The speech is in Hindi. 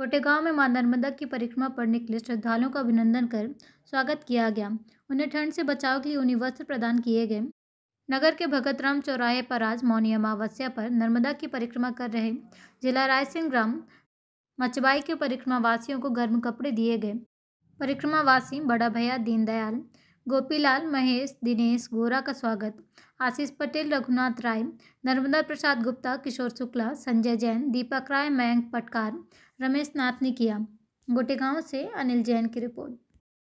कोटेगांव में मां नर्मदा की परिक्रमा पर निकले श्रद्धालुओं का अभिनंदन कर स्वागत किया गया उन्हें ठंड से बचाव के लिए उन्हें वस्त्र प्रदान किए गए नगर के भगत राम चौराहे पर आज मौनी अमावस्या पर नर्मदा की परिक्रमा कर रहे जिला रायसिंह ग्राम मचबाई के परिक्रमावासियों को गर्म कपड़े दिए गए परिक्रमावासी बड़ा भैया दीनदयाल गोपीलाल महेश दिनेश गोरा का स्वागत आशीष पटेल रघुनाथ राय नर्मदा प्रसाद गुप्ता किशोर शुक्ला संजय जैन दीपक राय मयंक पटकार रमेश नाथ ने किया गोटेगांव से अनिल जैन की रिपोर्ट